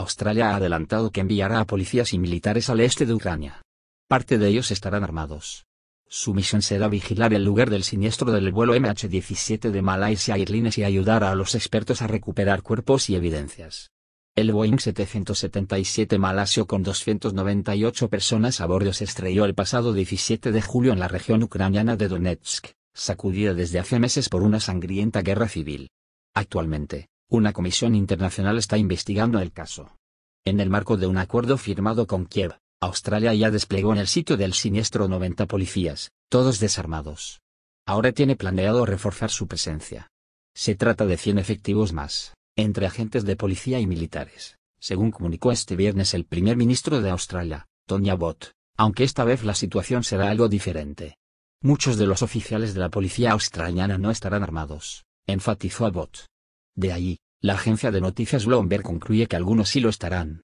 Australia ha adelantado que enviará a policías y militares al este de Ucrania. Parte de ellos estarán armados. Su misión será vigilar el lugar del siniestro del vuelo MH17 de Malaysia Airlines y ayudar a los expertos a recuperar cuerpos y evidencias. El Boeing 777 malasio con 298 personas a bordo se estrelló el pasado 17 de julio en la región ucraniana de Donetsk, sacudida desde hace meses por una sangrienta guerra civil. Actualmente, una comisión internacional está investigando el caso. En el marco de un acuerdo firmado con Kiev, Australia ya desplegó en el sitio del siniestro 90 policías, todos desarmados. Ahora tiene planeado reforzar su presencia. Se trata de 100 efectivos más, entre agentes de policía y militares, según comunicó este viernes el primer ministro de Australia, Tony Abbott, aunque esta vez la situación será algo diferente. Muchos de los oficiales de la policía australiana no estarán armados, enfatizó Abbott, de allí, la agencia de noticias Bloomberg concluye que algunos sí lo estarán.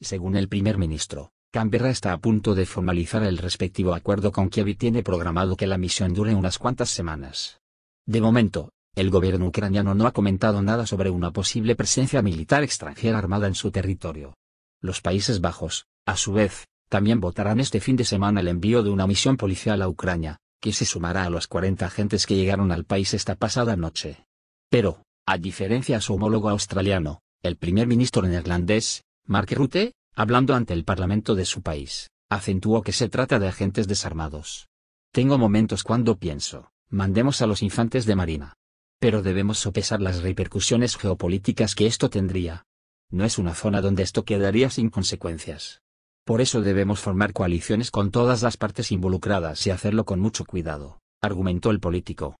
Según el primer ministro, Canberra está a punto de formalizar el respectivo acuerdo con Kiev y tiene programado que la misión dure unas cuantas semanas. De momento, el gobierno ucraniano no ha comentado nada sobre una posible presencia militar extranjera armada en su territorio. Los Países Bajos, a su vez, también votarán este fin de semana el envío de una misión policial a Ucrania, que se sumará a los 40 agentes que llegaron al país esta pasada noche. Pero, a diferencia de su homólogo australiano, el primer ministro neerlandés, Mark Rutte, hablando ante el Parlamento de su país, acentuó que se trata de agentes desarmados. Tengo momentos cuando pienso, mandemos a los infantes de Marina. Pero debemos sopesar las repercusiones geopolíticas que esto tendría. No es una zona donde esto quedaría sin consecuencias. Por eso debemos formar coaliciones con todas las partes involucradas y hacerlo con mucho cuidado, argumentó el político.